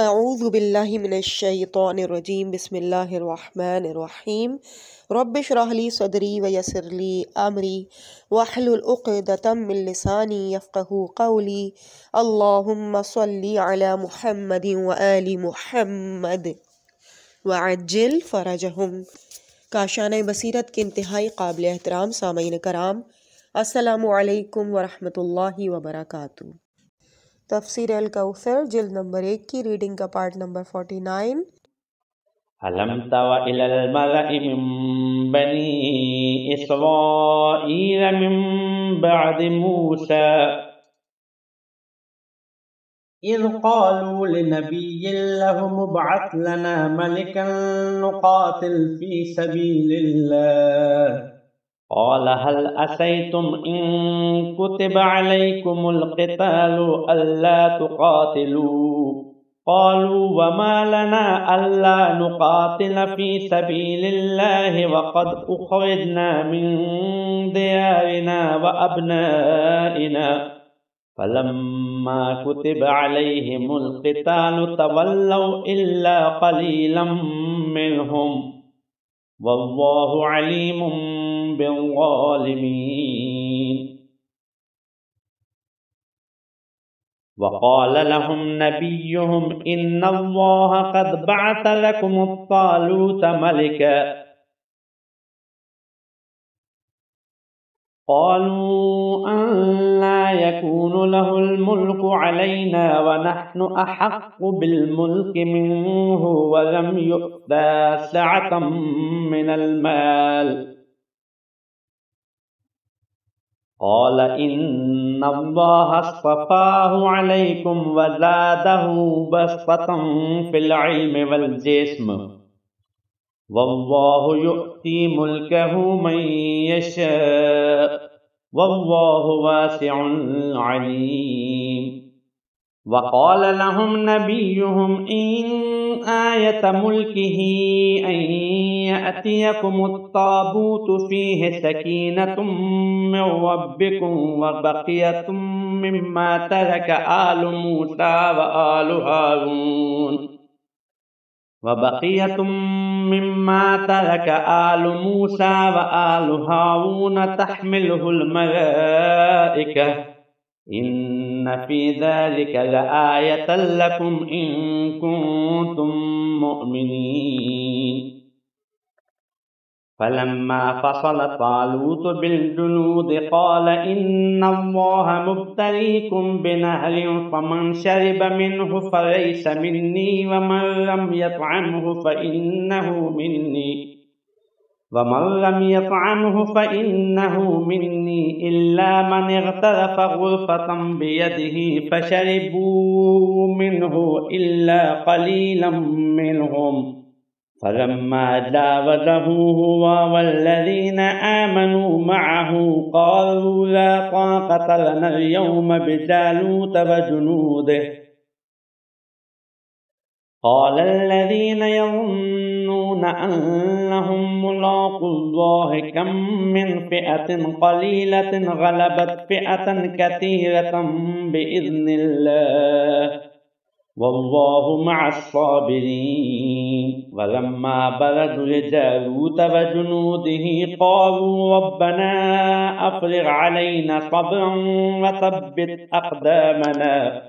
अज़बिल्लिमिनशैतरजीम बसमीम रबशरहली सदरी वयसरली अमरी वाहलतमिलसानी यफ़ू कौली अल्लाम अला महमद वली महमद वज्जिल फ़रजहम काशान बसीरत के इंतहाई काबिल एहतराम सामीन कराम असलकम वरहमल वर्का تفسير الكوثر جلد نمبر नंबर کی ریڈنگ کا پارٹ نمبر 49 علم नाइन ألم تر إلى الملأ من بني إسرائيل من بعد موسى إذ قالوا لنبي له مبعث لنا ملكا نقاتل في سبيل الله قال هل أسيتم إن كتب عليكم القتال ألا تقاتلوا قالوا وما لنا ألا نقاتل في سبيل الله وقد أخرجنا من ديارنا وأبنائنا فلما كتب عليهم القتال تولوا إلا قليلا منهم والله عليم بالظالمين وقال لهم نبيهم إن الله قد بعث لكم الطالوت ملكا قالوا أن لا يكون له الملك علينا ونحن أحق بالملك منه ولم يؤتى سعة من المال قال إن الله اصطفاه عليكم وزاده بسطة في العلم والجسم والله يؤتي ملكه من يشاء والله واسع عليم وقال لهم نبيهم إن آية ملكه أن يأتيكم الطابوت فيه سكينة من ربكم وبقية مما ترك آل موسى وآل هارون وبقية مما ترك آل موسى وآل هارون تحمله الملائكة إن في ذلك لآية لكم إن كنتم مؤمنين فلما فصل طالوت بالجنود قال إن الله مبتليكم بنهر فمن شرب منه فليس مني ومن لم يطعمه فإنه مني ومن لم يطعمه فإنه مني إلا من اغترف غرفة بيده فشربوا منه إلا قليلا منهم فلما جاوزه هو والذين آمنوا معه قالوا لا طاقة لنا اليوم بجالوت وجنوده قال الذين يظنون أنهم ملاقوا الله كم من فئة قليلة غلبت فئة كثيرة بإذن الله والله مع الصابرين ولما بلغوا لجالوت وجنوده قالوا ربنا أفرغ علينا صبرا وثبت أقدامنا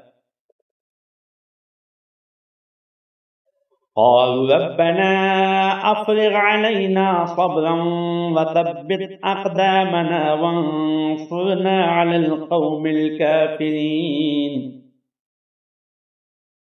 قالوا ربنا أفرغ علينا صبرا وثبت أقدامنا وانصرنا على القوم الكافرين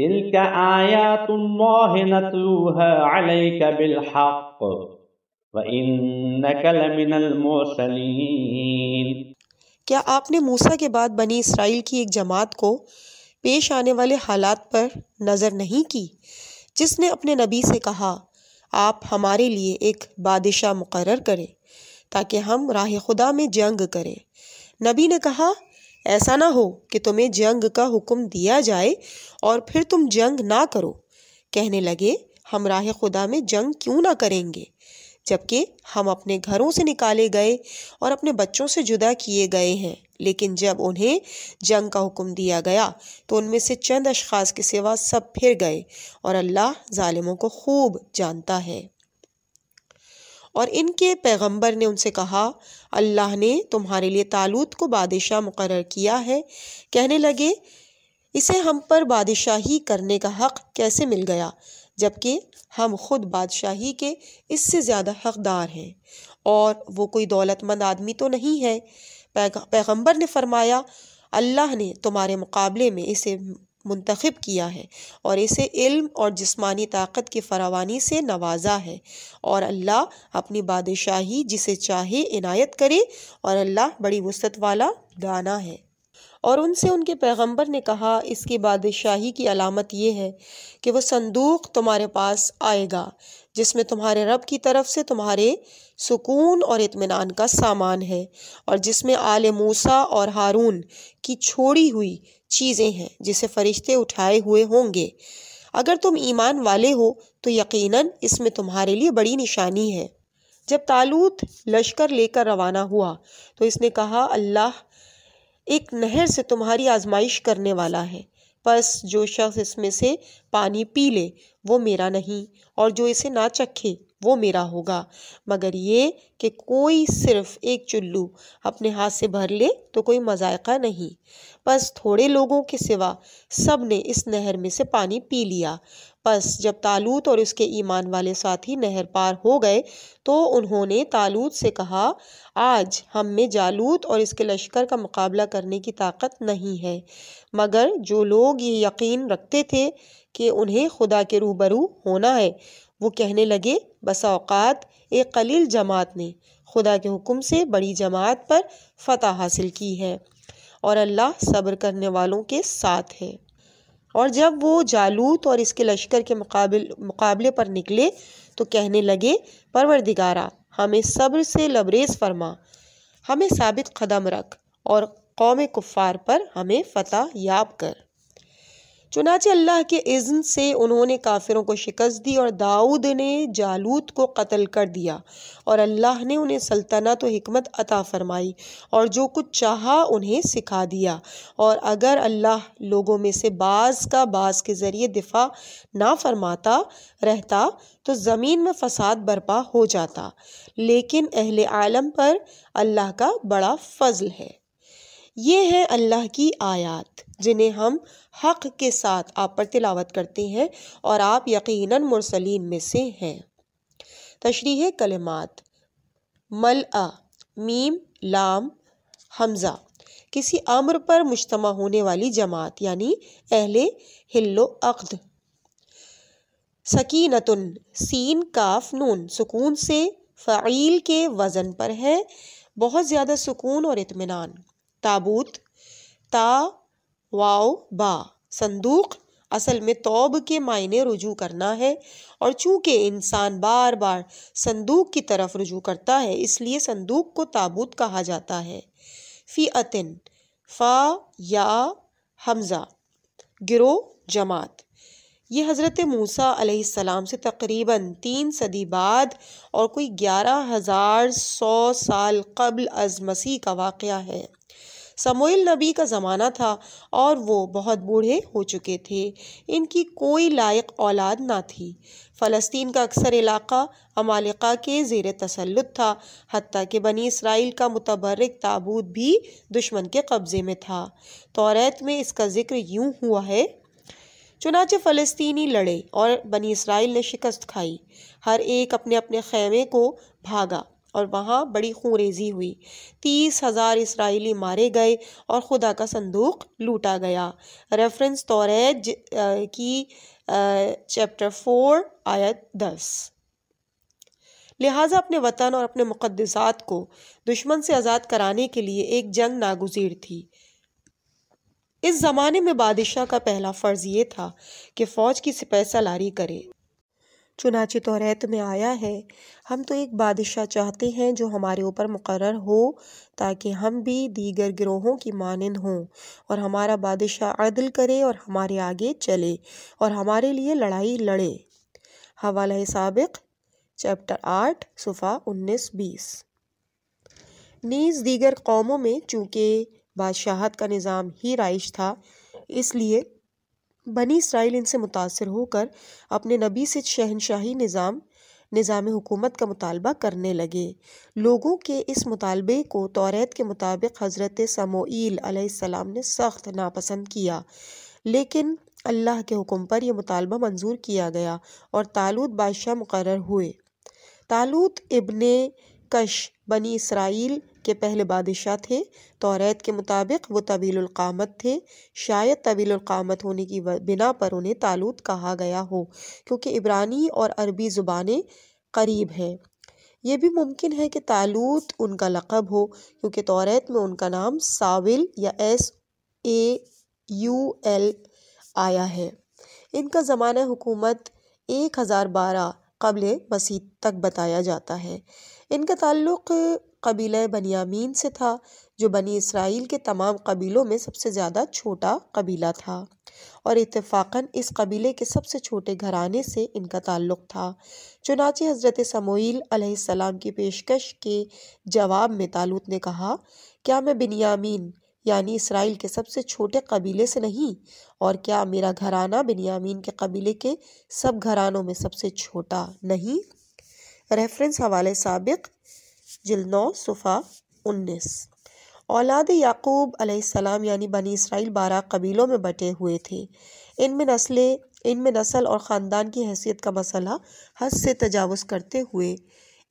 तिलक आयातुल्लाह नतलूहा अलैका बिलहक व इन्नका लमिनल मुरसलीन क्या आपने मूसा के बाद बनी इसराइल की एक जमात को पेश आने वाले हालात पर नज़र नहीं की जिसने अपने नबी से कहा आप हमारे लिए एक बादशाह मुकर करें ताकि हम राह खुदा में जंग करें नबी ने कहा ऐसा ना हो कि तुम्हें जंग का हुक्म दिया जाए और फिर तुम जंग ना करो कहने लगे हम राह खुदा में जंग क्यों ना करेंगे जबकि हम अपने घरों से निकाले गए और अपने बच्चों से जुदा किए गए हैं लेकिन जब उन्हें जंग का हुक्म दिया गया तो उनमें से चंद अशखाज के सिवा सब फिर गए और अल्लाह ालिमों को खूब जानता है और इनके पैगंबर ने उनसे कहा अल्लाह ने तुम्हारे लिए तालूत को बादशाह मुकर किया है कहने लगे इसे हम पर बादशाही करने का हक़ कैसे मिल गया जबकि हम खुद बादशाही के इससे ज़्यादा हकदार हैं और वो कोई दौलतमंद आदमी तो नहीं है पैगंबर ने फरमाया अल्लाह ने तुम्हारे मुकाबले में इसे मुंतखब किया है और इसे इल्म और जिस्मानी ताकत की फरावानी से नवाजा है और अल्लाह अपनी बादशाही जिसे चाहे इनायत करे और अल्लाह बड़ी वसत वाला दाना है और उनसे उनके पैगंबर ने कहा इसकी बादशाही की अलामत यह है कि वह संदूक तुम्हारे पास आएगा जिसमें तुम्हारे रब की तरफ से तुम्हारे सुकून और इत्मीनान का सामान है और जिसमें आल मूसा और हारून की छोड़ी हुई चीज़ें हैं जिसे फरिश्ते उठाए हुए होंगे अगर तुम ईमान वाले हो तो यकीनन इसमें तुम्हारे लिए बड़ी निशानी है जब तालूत लश्कर लेकर रवाना हुआ तो इसने कहा अल्लाह एक नहर से तुम्हारी आजमाइश करने वाला है बस जो शख्स इसमें से पानी पी ले वो मेरा नहीं और जो इसे ना चखे वो मेरा होगा मगर ये कि कोई सिर्फ एक चुल्लू अपने हाथ से भर ले तो कोई मज़ायका नहीं बस थोड़े लोगों के सिवा सब ने इस नहर में से पानी पी लिया बस जब तालूत और उसके ईमान वाले साथी नहर पार हो गए तो उन्होंने तालूत से कहा आज हम में जालूत और इसके लश्कर का मुकाबला करने की ताकत नहीं है मगर जो लोग ये यकीन रखते थे कि उन्हें खुदा के रूबरू होना है वो कहने लगे बसाओकात एक कलील जमात ने खुदा के हुक्म से बड़ी जमात पर फतह हासिल की है और अल्लाह सब्र करने वालों के साथ है और जब वो जालूत और इसके लश्कर के मुकाबल मुकाबले पर निकले तो कहने लगे परवरदिगारा हमें सब्र से लबरेज फरमा हमें साबित कदम रख और कौम कुफ़ार पर हमें फ़तह याब कर चुनाचे अल्लाह के इज़्न से उन्होंने काफिरों को शिकस्त दी और दाऊद ने जालूत को कत्ल कर दिया और अल्लाह ने उन्हें सल्तनत तो हमत अता फ़रमाई और जो कुछ चाहा उन्हें सिखा दिया और अगर अल्लाह लोगों में से बाज़ का बाज़ के ज़रिए दिफा ना फरमाता रहता तो ज़मीन में फसाद बरपा हो जाता लेकिन अहल आलम पर अल्लाह का बड़ा फ़ज़ल है ये हैं अल्लाह की आयात जिन्हें हम हक़ के साथ आप पर तिलावत करते हैं और आप यकीनन मुरसलीन में से हैं तशरीह कलमात मल अ मीम लाम हमज़ा किसी अम्र पर मुश्तम होने वाली जमात यानी अहले हिल्लो अक्द सकीनतुन सीन काफ नून सुकून से फ़ील के वज़न पर है बहुत ज़्यादा सुकून और इत्मीनान ताबूत ता वाओ बा संदूक असल में तौब के मायने रुजू करना है और चूंकि इंसान बार बार संदूक की तरफ रुजू करता है इसलिए संदूक को ताबूत कहा जाता है फ़ी अतिन फ़ा या हमज़ा गिरो जमात ये हज़रत मूसा अलैहिस्सलाम से तकरीबन तीन सदी बाद और कोई ग्यारह हज़ार सौ साल कबल अज मसीह का वाक़ है समोइल नबी का ज़माना था और वो बहुत बूढ़े हो चुके थे इनकी कोई लायक औलाद ना थी फ़लस्तीन का अक्सर इलाका अमालिका के ज़ेर तसलुत था हती कि बनी इसराइल का मुतबरक ताबूत भी दुश्मन के कब्ज़े में था तोरेत में इसका ज़िक्र यूँ हुआ है चुनाचे फ़लस्तीनी लड़े और बनी इसराइल ने शिकस्त खाई हर एक अपने अपने ख़ैमे को भागा और वहाँ बड़ी खूरेजी हुई तीस हज़ार इसराइली मारे गए और खुदा का संदूक लूटा गया रेफरेंस तोरेज की चैप्टर फोर आयत दस लिहाजा अपने वतन और अपने मुकदसात को दुश्मन से आज़ाद कराने के लिए एक जंग नागजीर थी इस ज़माने में बादशाह का पहला फ़र्ज़ ये था कि फ़ौज की सिपह सलारी करे चुनाचे तौरात तो में आया है हम तो एक बादशाह चाहते हैं जो हमारे ऊपर मुकर हो ताकि हम भी दीगर ग्रोहों की मानंद हों और हमारा बादशाह अदल करे और हमारे आगे चले और हमारे लिए लड़ाई लड़े हवाला सबक चैप्टर आठ सुफा उन्नीस बीस नीज़ दीगर कौमों में चूँकि बादशाहत का निज़ाम ही राइश था इसलिए बनी इसराइल इनसे मुतासर होकर अपने नबी से शहनशाही निज़ाम निज़ाम हुकूमत का मुतालबा करने लगे लोगों के इस मुतालबे को तौरत के मुताबिक हज़रत समोईल अलैहिस्सलाम ने सख्त नापसंद किया लेकिन अल्लाह के हुक्म पर यह मुतालबा मंजूर किया गया और तालूत बादशाह मुकर हुए तालूत इबन कश बनी इसराइल के पहले बादशाह थे तौरैत के मुताबिक वो तवीलकामत थे शायद तवीलकामत होने की बिना पर उन्हें तालूत कहा गया हो क्योंकि इब्रानी और अरबी ज़ुबानें करीब हैं ये भी मुमकिन है कि तालूत उनका लक़ब हो क्योंकि तोरेत में उनका नाम साविल या एस ए यू एल आया है इनका ज़माना हुकूमत एक हज़ार बारह कबल मसीह तक बताया जाता है इनका ताल्लुक़ कबीला बनियामीन से था जो बनी इसराइल के तमाम कबीलों में सबसे ज़्यादा छोटा कबीला था और इतफाक़न इस कबीले के सबसे छोटे घराने से इनका ताल्लुक़ था चुनाचे हज़रत समोईल अलैहिस्सलाम की पेशकश के जवाब में तालुत ने कहा क्या मैं बिनियामीन यानी इसराइल के सबसे छोटे कबीले से नहीं और क्या मेरा घराना बिनियामीन के कबीले के सब घरानों में सबसे छोटा नहीं रेफरेंस हवाले सबक नौ सफ़ा उन्नीस औलाद याकूब अलैहिस्सलाम यानी बनी इसराइल बारह कबीलों में बटे हुए थे इनमें नस्लें इनमें नस्ल और ख़ानदान की हैसियत का मसला हद से तजावज़ करते हुए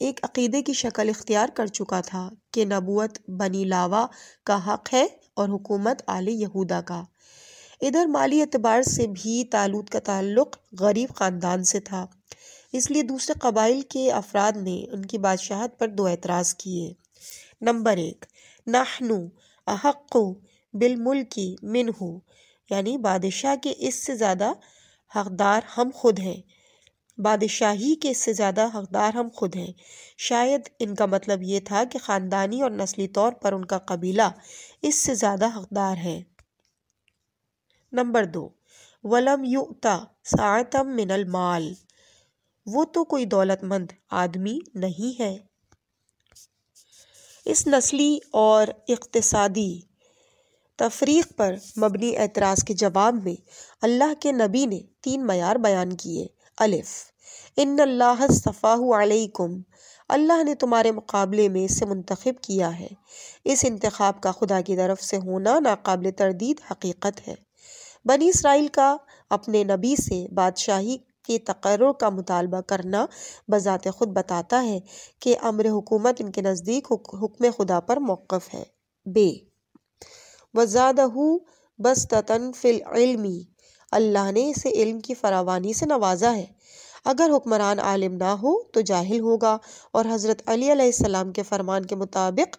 एक अकीदे की शक्ल इख्तियार कर चुका था कि नबूत बनी लावा का हक़ है और हुकूमत आल यहूदा का इधर माली एतबार से भी तालुद का ताल्लुक़ गरीब ख़ानदान से था इसलिए दूसरे कबाइल के अफराद ने उनकी बादशाहत पर दो एतराज़ किए नंबर एक नाहनु अहक़ मिन हो यानी बादशाह के इससे ज़्यादा हकदार हम खुद हैं बादशाही के इससे ज़्यादा हकदार हम खुद हैं शायद इनका मतलब ये था कि ख़ानदानी और नस्ली तौर पर उनका कबीला इससे ज़्यादा हकदार है नंबर दो वलम युता सातम मिनल माल वो तो कोई दौलतमंद आदमी नहीं है इस नस्ली और इकतसादी तफरीक पर मबनी एतराज़ के जवाब में अल्लाह के नबी ने तीन मैार बयान किए अलिफ इन अल्लाह सफ़ाहकुम अल्लाह ने तुम्हारे मुकाबले में इसे मुंतखब किया है इस इंतखब का खुदा की तरफ से होना नाकबिल तरदीद हकीकत है बनी इसराइल का अपने नबी से बादशाही के तकर्र का मुतालबा करना बज़ात ख़ुद बताता है कि अमर हुकूमत इनके नज़दीक हुक्म खुदा पर मौक़ है बे वज़ादा बस ततन फिल अल्लाह ने इसे इल्म की फरावानी से नवाजा है अगर हुक्मरान आलिम ना हो तो जाहिल होगा और हज़रत अली के फ़रमान के मुताबिक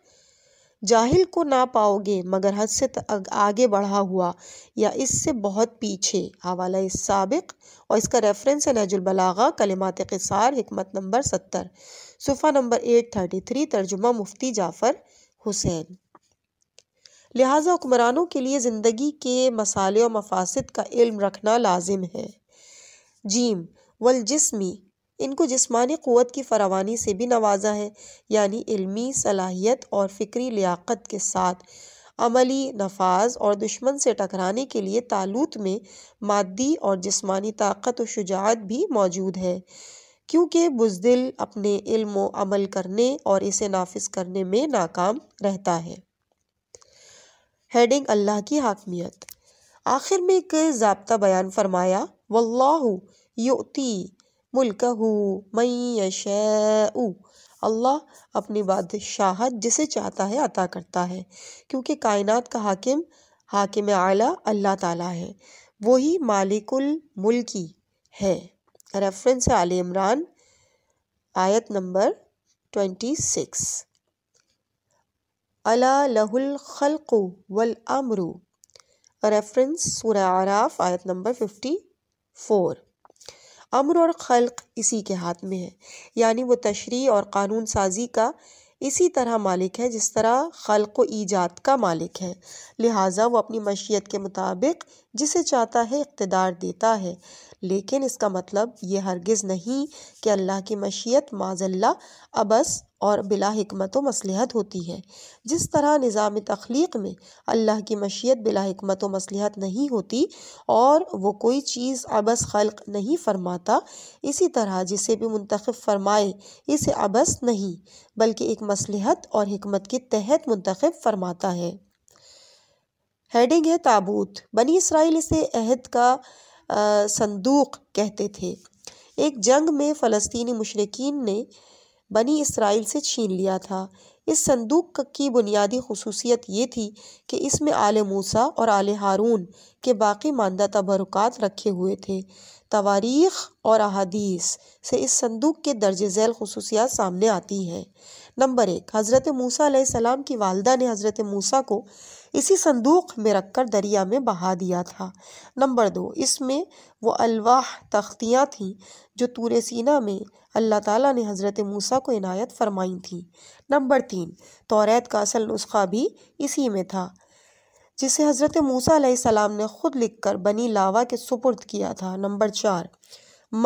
जाहिल को ना पाओगे मगर हद से आगे बढ़ा हुआ या इससे बहुत पीछे हवाला इस सबक और इसका रेफरेंस है नजुलबलागा कलिमात कसार हमत नंबर सत्तर सुफ़ा नंबर एट थर्टी थ्री तर्जुमा मुफ्ती जाफ़र हुसैन लिहाजा हुक्मरानों के लिए ज़िंदगी के मसाले और मफासद का इल्म रखना लाजिम है जीम वल जिसमी इनको जिसमानी क़वत की फरावानी से भी नवाजा है यानी इलमी सलाहियत और फ़िक्री लियाकत के साथ अमली नफाज और दुश्मन से टकराने के लिए तालूत में मादी और जिसमानी ताकत और शुजात भी मौजूद है क्योंकि बुजदिल अपने इल्म व अमल करने और इसे नाफिज करने में नाकाम रहता है हेडिंग अल्लाह की हाकमियत आखिर में एक जबता बयान फरमाया वल्लाहु युती मुल्क हो मैशू अल्लाह अपनी बादशाहत जिसे चाहता है अता करता है क्योंकि कायनात का हाकिम हाकिम आला अल्लाह ताला है वही मालिकुल मुल्की है रेफरेंस है आल इमरान आयत नंबर ट्वेंटी सिक्स अला वल अमरू रेफरेंस सूर्य आराफ आयत नंबर फिफ्टी फोर अमर और खल्क इसी के हाथ में है यानी वो तशरी और कानून साजी का इसी तरह मालिक है जिस तरह खल्क व ईजाद का मालिक है लिहाजा वो अपनी मशीत के मुताबिक जिसे चाहता है इकतदार देता है लेकिन इसका मतलब ये हरगज़ नहीं कि अल्लाह की मशीत माजल्ला अबस और बिला व मसलहत होती है जिस तरह निज़ाम तख्लीक में अल्लाह की मशीत बिला व मसलहत नहीं होती और वो कोई चीज़ अबस खल्क नहीं फरमाता इसी तरह जिसे भी मुंतखब फरमाए इसे अबस नहीं बल्कि एक मसलहत और हमत के तहत मुंतखब फरमाता है हेडिंग है ताबूत बनी इसराइल इसे अहद का आ, संदूक कहते थे एक जंग में फ़लस्तनी मशरकिन ने बनी इसराइल से छीन लिया था इस संदूक की बुनियादी खसूसियत ये थी कि इसमें आल मूसा और आले हारून के बाकी मानदा तबरक़ात रखे हुए थे तवारीख और अहादीस से इस संदूक के दर्ज झैल खसूसियात सामने आती हैं नंबर एक हज़रत मूसा सलाम की वालदा ने हज़रत मूसा को इसी संदूक में रखकर दरिया में बहा दिया था नंबर दो इसमें वो अलवाह तख्तियाँ थीं जो तूर सीना में अल्लाह ताला ने हज़रत मूसा को इनायत फरमाई थी नंबर तीन तौरत का असल नुस्खा भी इसी में था जिसे हज़रत मूसा ने ख़ुद लिखकर बनी लावा के सुपुर्द किया था नंबर चार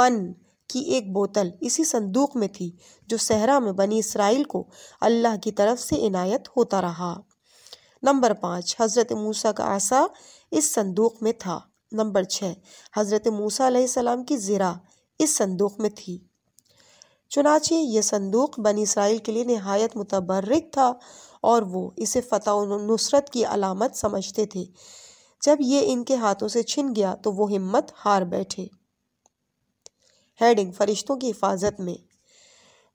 मन की एक बोतल इसी संदूक में थी जो सहरा में बनी इसराइल को अल्लाह की तरफ से इनायत होता रहा नंबर पाँच हज़रत मूसा का आसा इस संदूक में था नंबर छः हज़रत मूसा की ज़रा इस संदूक में थी चुनाचे ये संदूक बन इसराइल के लिए नहायत मुतबरक था और वो इसे फ़तह नुसरत की अलामत समझते थे जब ये इनके हाथों से छिन गया तो वो हिम्मत हार बैठे हेडिंग फरिश्तों की हिफाजत में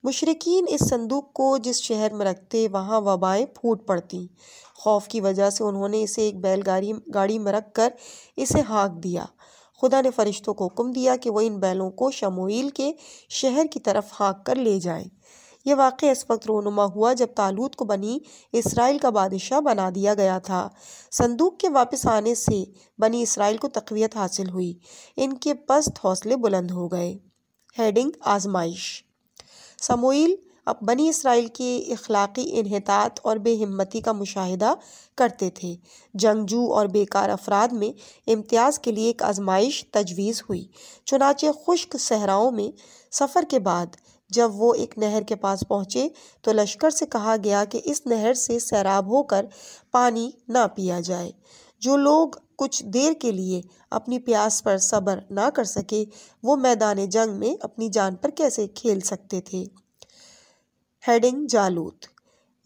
मुशरकिन इस संदूक को जिस शहर में रखते वहाँ वबाएँ फूट पड़ती खौफ की वजह से उन्होंने इसे एक बैलगाड़ी गाड़ी में रख कर इसे हाँक दिया खुदा ने फरिश्तों को हुक्म दिया कि वह इन बैलों को शमोईल के शहर की तरफ हाँक कर ले जाए ये वाक़ इस वक्त रोनुमा हुआ जब तालूत को बनी इसराइल का बादशाह बना दिया गया था संदूक के वापस आने से बनी इसराइल को तकवीत हासिल हुई इनके पस्त हौसले बुलंद हो गए हेडिंग आजमाइश समोईल अब बनी इसराइल की अखलाक़ी इनहतात और बेहमती का मुशाहिदा करते थे जंगजू और बेकार अफराद में इम्तियाज़ के लिए एक आजमाइश तजवीज़ हुई चुनाचे खुश्क सहराओं में सफ़र के बाद जब वो एक नहर के पास पहुँचे तो लश्कर से कहा गया कि इस नहर से सैराब होकर पानी ना पिया जाए जो लोग कुछ देर के लिए अपनी प्यास पर सब्र ना कर सके वो मैदान जंग में अपनी जान पर कैसे खेल सकते थे हेडिंग जालूत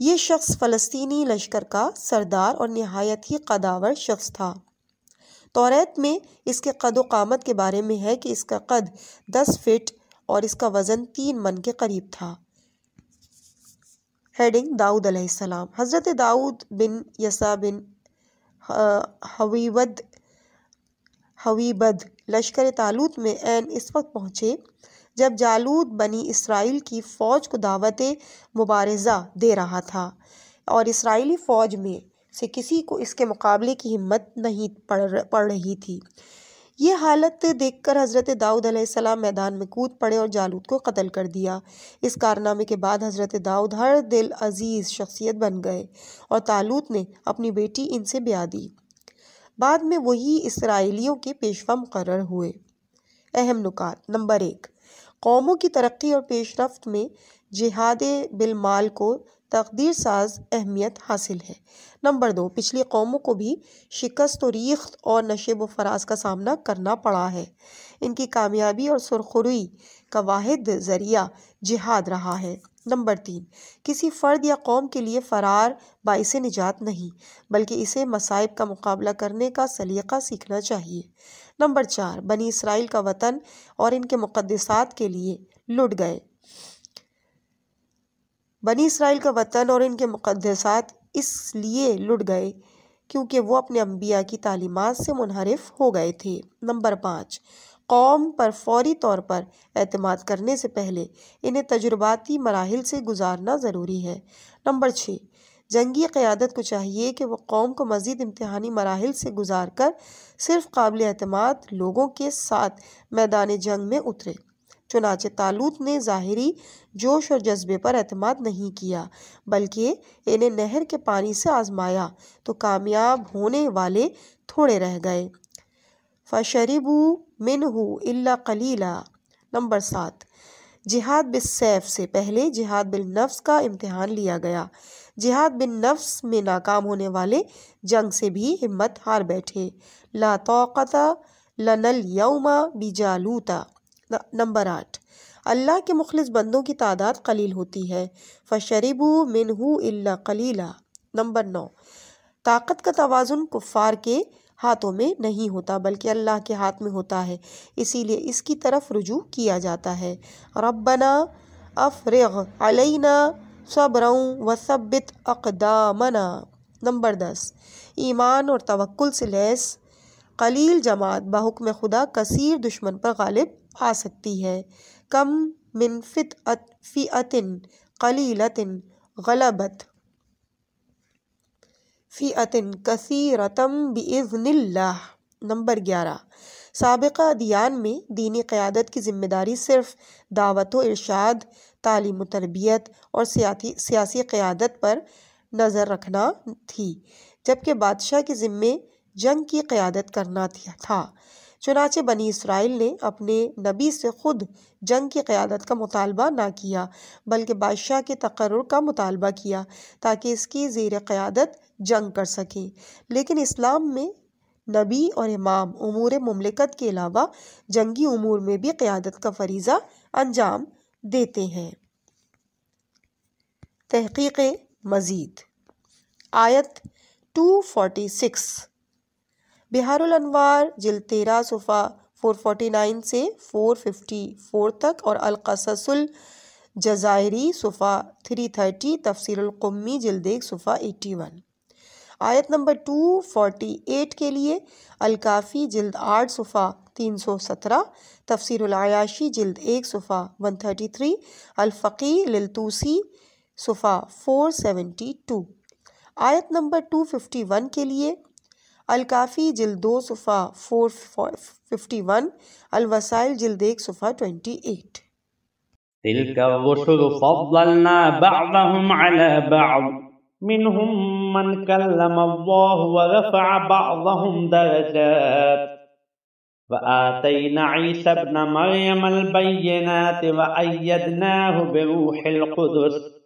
ये शख्स फ़लस्तीनी लश्कर का सरदार और नहायत ही कदावर शख्स था तोरेत में इसके कद वामत के बारे में है कि इसका कद दस फिट और इसका वज़न तीन मन के करीब था हेडिंग दाऊद अलैहिस्सलाम हज़रत दाऊद बिन यसा बिन हवीबद हवीबद लश्कर तालुत में एन इस वक्त पहुँचे जब जालूद बनी इसराइल की फ़ौज को दावत मुबारजा दे रहा था और इसराइली फ़ौज में से किसी को इसके मुकाबले की हिम्मत नहीं पड़ पड़ रही थी ये हालत देखकर हज़रत दाऊद अलैहिस्सलाम मैदान में कूद पड़े और जालूद को कत्ल कर दिया इस कारनामे के बाद हज़रत दाऊद हर दिल अजीज़ शख्सियत बन गए और तालूत ने अपनी बेटी इनसे ब्याह दी बाद में वही इसराइलियों के पेशवा मुकर हुए अहम नुकात नंबर एक कौमों की तरक्की और पेशरफ्त में जिहाद बिलमाल को तकदीर साज अहमियत हासिल है नंबर दो पिछली कौमों को भी शिकस्त और रीख्त और नशेब व फराज का सामना करना पड़ा है इनकी कामयाबी और सुरखरुई का वाद ज़रिया जिहाद रहा है नंबर तीन किसी फ़र्द या कौम के लिए फ़रार बायस निजात नहीं बल्कि इसे मसाइब का मुकाबला करने का सलीका सीखना चाहिए नंबर चार बनी इसराइल का वतन और इनके मुकदसात के लिए लुट गए बनी इसराइल का वतन और इनके मुकदसात इसलिए लुट गए क्योंकि वो अपने अम्बिया की तालीमत से मुनहरफ हो गए थे नंबर पाँच कौम पर फौरी तौर पर अतमाद करने से पहले इन्हें तजुर्बाती मराहल से गुजारना ज़रूरी है नंबर छः जंगी क़्यादत को चाहिए कि वह कौम को मज़ीद इम्तहानी मराहल से गुजार कर सिर्फ काबिल अहतमाद लोगों के साथ मैदान जंग में उतरे चुनाचे तालुत ने ज़ाहरी जोश और जज्बे पर अतमाद नहीं किया बल्कि इन्हें नहर के पानी से आजमाया तो कामयाब होने वाले थोड़े रह गए फशरीबू मिन हो कलीला नंबर सात जिहाद सैफ़ से पहले जिहाद बिल नफ्स का इम्तहान लिया गया जिहाद बिन नफ्स में नाकाम होने वाले जंग से भी हिम्मत हार बैठे ला तोक़ता लनल यौमा बिजालूता नंबर आठ अल्लाह के मुखलिस बंदों की तादाद कलील होती है फ़शरबू मिनहू इल्ला कलीला नंबर नौ ताकत का तोज़ुन कुफ़ार के हाथों में नहीं होता बल्कि अल्लाह के हाथ में होता है इसीलिए इसकी तरफ रुजू किया जाता है रबना अफ़रग अलैना सब्रऊँ व सब्बित अकदामना नंबर दस ईमान और तवक्ल से लैस कलील जमात बहुकम खुदा कसीर दुश्मन पर गालिब आ सकती है कम मिनफित फित कलीलतिन गलबत फ़ीअतिन कसीरतम बिज़निल्ला नंबर ग्यारह सबका अदियान में दीनी क़्यादत की ज़िम्मेदारी सिर्फ दावत व इरशाद तालीम तरबियत और सियासी सियासी क़्यादत पर नज़र रखना थी जबकि बादशाह के ज़िम्मे जंग की क़्यादत करना था चुनाचे बनी इसराइल ने अपने नबी से ख़ुद जंग की क़्यादत का मुतालबा ना किया बल्कि बादशाह के तकर्र का मुतालबा किया ताकि इसकी ज़ेर क़्यादत जंग कर सकें लेकिन इस्लाम में नबी और इमाम अमूर ममलिकत के अलावा जंगी अमूर में भी क़्यादत का फरीज़ा अंजाम देते हैं तहकीक मजीद आयत टू फोटी सिक्स बिहारवार जल तेरह सफ़ा फोर फोर्टी नाइन से फोर फिफ्टी फोर तक और अलकसल जजायरी सफ़ा थ्री थर्टी तफसरकमी जल्द एक सफ़ा एट्टी वन आयत नंबर टू फोर्टी एट के लिए अलकाफ़ी जल्द आठ सफ़ा तीन सौ सत्रह तफसरयाशी जल्द एक सफ़ा वन थर्टी थ्री अलफ़ी ललतूसी सफ़ा फोर सेवेंटी टू आयत नंबर टू फिफ्टी वन के लिए अलकाफ़ी जल्द दो सफ़ा फोर फिफ्टी वन अलवसाइल जल्द एक सफ़ा ट्वेंटी एट تلك الرسل فضلنا بعضهم على بعض منهم من كلم الله ورفع بعضهم درجات وآتينا عيسى ابن مريم البينات وأيدناه بروح القدس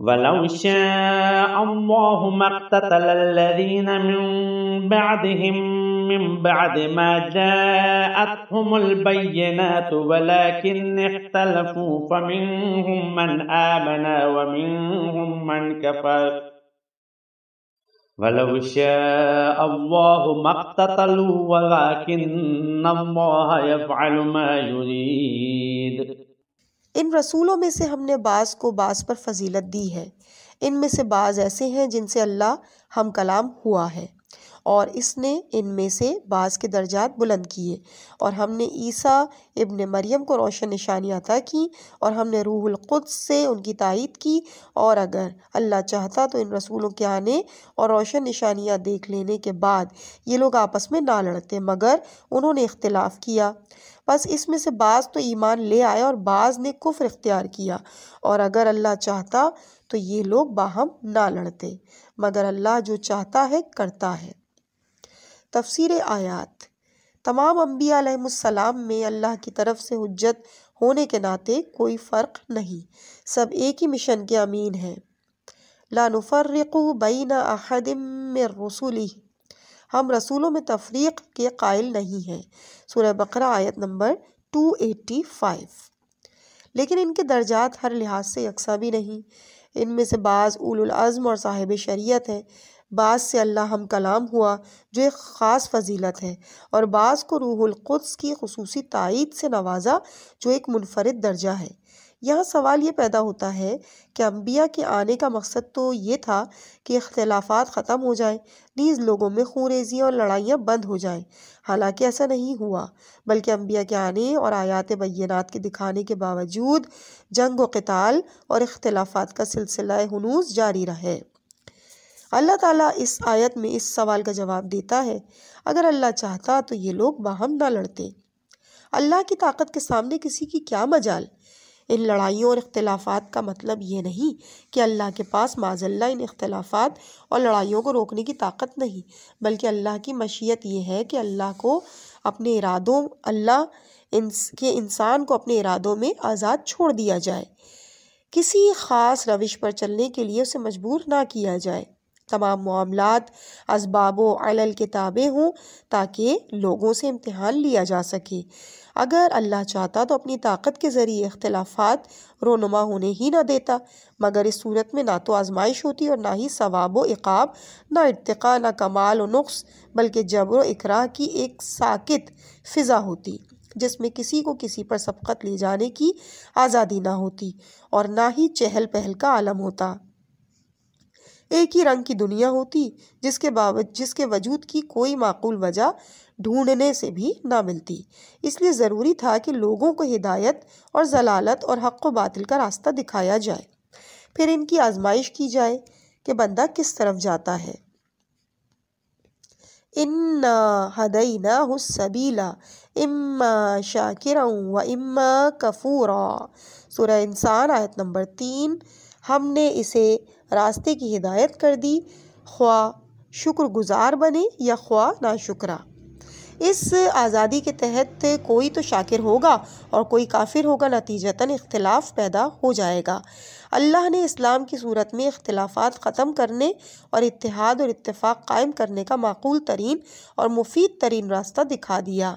ولو شاء الله ما اقتتل الذين من بعدهم من بعد ما جاءتهم البينات ولكن اختلفوا فمنهم من آمن ومنهم من كفر ولو شاء الله ما اقتتلوا ولكن الله يفعل ما يريد इन रसूलों में से हमने बाज़ को बाज़ पर फजीलत दी है इनमें से बाज़ ऐसे हैं जिनसे अल्लाह हम कलाम हुआ है और इसने इनमें से बाज़ के दर्जात बुलंद किए और हमने ईसा इबन मरियम को रोशन निशानियाँ अता की और हमने रूहुल क़ुद्स से उनकी तायद की और अगर अल्लाह चाहता तो इन रसूलों के आने और रोशन निशानियाँ देख लेने के बाद ये लोग आपस में ना लड़ते मगर उन्होंने इख्तिलाफ़ किया बस इसमें से बाज़ तो ईमान ले आए और बाज़ ने कुफ्र इख्तियार किया और अगर अल्लाह चाहता तो ये लोग बाहम ना लड़ते मगर अल्लाह जो चाहता है करता है तफसर आयात तमाम अम्बियालाम में अल्लाह की तरफ से हजत होने के नाते कोई फ़र्क नहीं सब एक ही मिशन के अमीन हैं लानफ़र्रक़ बीना अहदम रसूली हम रसूलों में तफरीक के कायल नहीं हैं सूर्य बकरा आयत नंबर 285 लेकिन इनके दर्जात हर लिहाज से यकसा भी नहीं इनमें से बाज़ उलज़म और साहिब शरीत हैं बास से अल्लाह हम कलाम हुआ जो एक ख़ास फजीलत है और बास को रूहुलक़ुद्स की खसूस तइद से नवाजा जो एक मुनफरद दर्जा है यहाँ सवाल ये पैदा होता है कि अम्बिया के आने का मकसद तो ये था कि अख्तिलाफ़ात ख़त्म हो जाए नीज़ लोगों में रेजियाँ और लड़ाइयाँ बंद हो जाएँ हालाँकि ऐसा नहीं हुआ बल्कि अम्बिया के आने और आयात बैनात के दिखाने के बावजूद जंग व कताल और अख्तिलाफ़ात का सिलसिला हनूस जारी रहे अल्लाह ताला इस आयत में इस सवाल का जवाब देता है अगर अल्लाह चाहता तो ये लोग बाहम ना लड़ते अल्लाह की ताकत के सामने किसी की क्या मजाल इन लड़ाइयों और इख्तलाफात का मतलब ये नहीं कि अल्लाह के पास माजल्ला इन इख्तलाफात और लड़ाइयों को रोकने की ताकत नहीं बल्कि अल्लाह की मशीयत ये है कि अल्लाह को अपने इरादों अल्लाह इंस, के इंसान को अपने इरादों में आज़ाद छोड़ दिया जाए किसी ख़ास रविश पर चलने के लिए उसे मजबूर ना किया जाए तमाम मामला इसबाब अलल के ताबे हों ताकि लोगों से इम्तहान लिया जा सके अगर अल्लाह चाहता तो अपनी ताकत के ज़रिए अख्तिलाफ़ात रोनुमा होने ही ना देता मगर इस सूरत में ना तो आजमाइश होती और ना ही सवाब व इकाब ना इरतका ना कमाल व नुक्स बल्कि जबर इकराह की एक साकित फ़िज़ा होती जिसमें किसी को किसी पर सबकत ले जाने की आज़ादी ना होती और ना ही चहल पहल का आलम होता एक ही रंग की दुनिया होती जिसके बाव जिसके वजूद की कोई माकूल वजह ढूंढने से भी ना मिलती इसलिए ज़रूरी था कि लोगों को हिदायत और जलालत और हक़ व बातिल का रास्ता दिखाया जाए फिर इनकी आजमाइश की जाए कि बंदा किस तरफ जाता है इन्ना हदई ना सबीला इम्मा शाकिर व इम्मा कफूरा सूर्य इंसान आयत नंबर तीन हमने इसे रास्ते की हिदायत कर दी ख्वा शुक्रगुजार बने या ख्वा ना शुक्रा इस आज़ादी के तहत कोई तो शाकिर होगा और कोई काफिर होगा नतीजतन इख्तलाफ पैदा हो जाएगा अल्लाह ने इस्लाम की सूरत में इख्तलाफात ख़त्म करने और इतिहाद और इत्तेफाक कायम करने का माकूल तरीन और मुफीद तरीन रास्ता दिखा दिया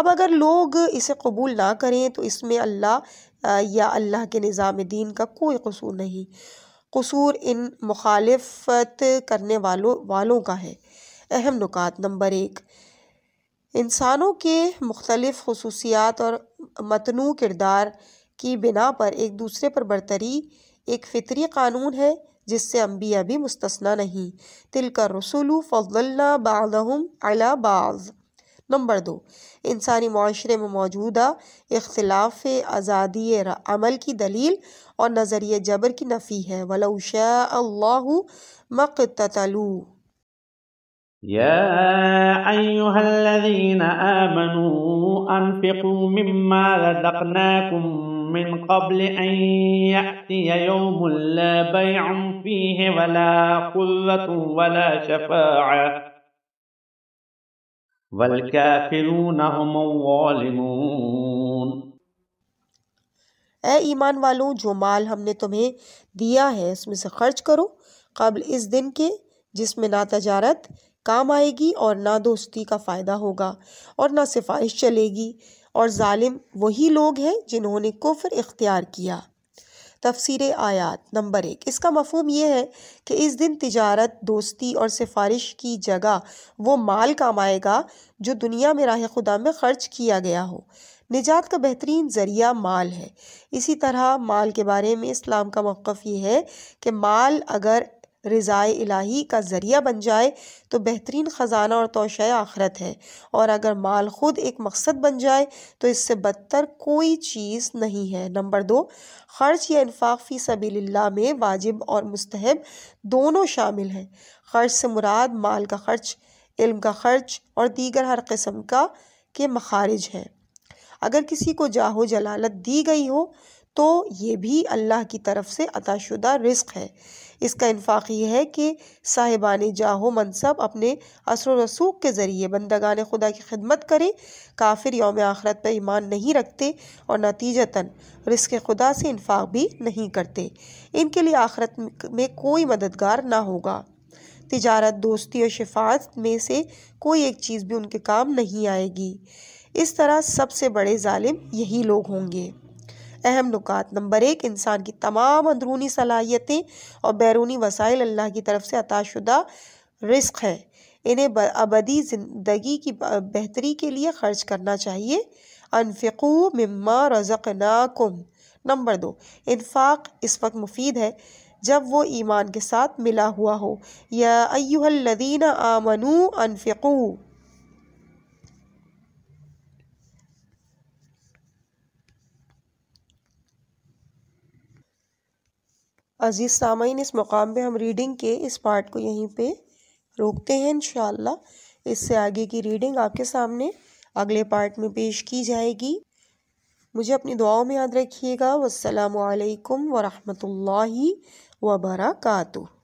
अब अगर लोग इसे कबूल ना करें तो इसमें अल्लाह या अल्लाह के निज़ाम दीन का कोई कसूर नहीं कसूर इन मुखालफत करने वालों वालों का है अहम नुकात नंबर एक इंसानों के मुख्तलिफ़ खसूसियात और मतनू किरदार की बिना पर एक दूसरे पर बरतरी एक फितरी कानून है जिससे अम्बिया भी मुस्तना नहीं तिल का रसुलू फ़ल्ला बाम अला बाज़ नंबर दो इंसानी माशरे में मौजूदा इख्लाफ आज़ादी अमल की दलील और नज़रिए जबर की नफ़ी है वलौशा अल्लाह मकतलू يا أيها الذين آمنوا أنفقوا مما رزقناكم من قبل أن يأتي يوم لا بيع فيه ولا قوة ولا شفاعة ए ईमान वालों जो माल हमने तुम्हें दिया है उसमें से खर्च करो कबल इस दिन के जिसमें ना तजारत काम आएगी और ना दोस्ती का फ़ायदा होगा और ना सिफारिश चलेगी और ालिम वही लोग हैं जिन्होंने कुफ्र इख्तियार किया तफसर आयात नंबर एक इसका मफहम यह है कि इस दिन तजारत दोस्ती और सिफारिश की जगह वो माल काम आएगा जो दुनिया में राह खुदा में ख़र्च किया गया हो निजात का बेहतरीन ज़रिया माल है इसी तरह माल के बारे में इस्लाम का मौक़ ये है कि माल अगर रज़ाए इलाही का ज़रिया बन जाए तो बेहतरीन ख़जाना और तोशा आखरत है और अगर माल ख़ुद एक मकसद बन जाए तो इससे बदतर कोई चीज़ नहीं है नंबर दो ख़र्च या इन्फाक फ़ी सबील्ला में वाजिब और मुस्तहब दोनों शामिल हैं ख़र्च से मुराद माल का ख़र्च इल्म का ख़र्च और दीगर हर किस्म का के मखारज हैं अगर किसी को जाहो जलालत दी गई हो तो ये भी अल्लाह की तरफ से अताशुदा रिस्क है इसका इनफाक ये है कि साहिबान जाहो मनसब अपने असर रसूख के ज़रिए बंदगान खुदा की खिदमत करें काफिर योम आखरत पर ईमान नहीं रखते और नतीजतन रिस्क खुदा से इन्फाक भी नहीं करते इनके लिए आखरत में कोई मददगार ना होगा तिजारत दोस्ती और शिफात में से कोई एक चीज़ भी उनके काम नहीं आएगी इस तरह सबसे बड़े ालिम यही लोग होंगे अहम नुकात नंबर एक इंसान की तमाम अंदरूनी सलाहियतें और बैरूनी वसाइल अल्लाह की तरफ से अताशुदा रिस्क है इन्हें अबदी ज़िंदगी की बेहतरी के लिए ख़र्च करना चाहिए अनफिकु मम्मा रज़क नाकुम नंबर दो इन्फाक इस वक्त मुफीद है जब वो ईमान के साथ मिला हुआ हो या अयुहल्लदीन आमनू अनफिकु अज़ीज़ सामीन इस मुकाम पे हम रीडिंग के इस पार्ट को यहीं पे रोकते हैं इन इससे आगे की रीडिंग आपके सामने अगले पार्ट में पेश की जाएगी मुझे अपनी दुआओं में याद रखिएगा वालेकुम वरहमल वर्का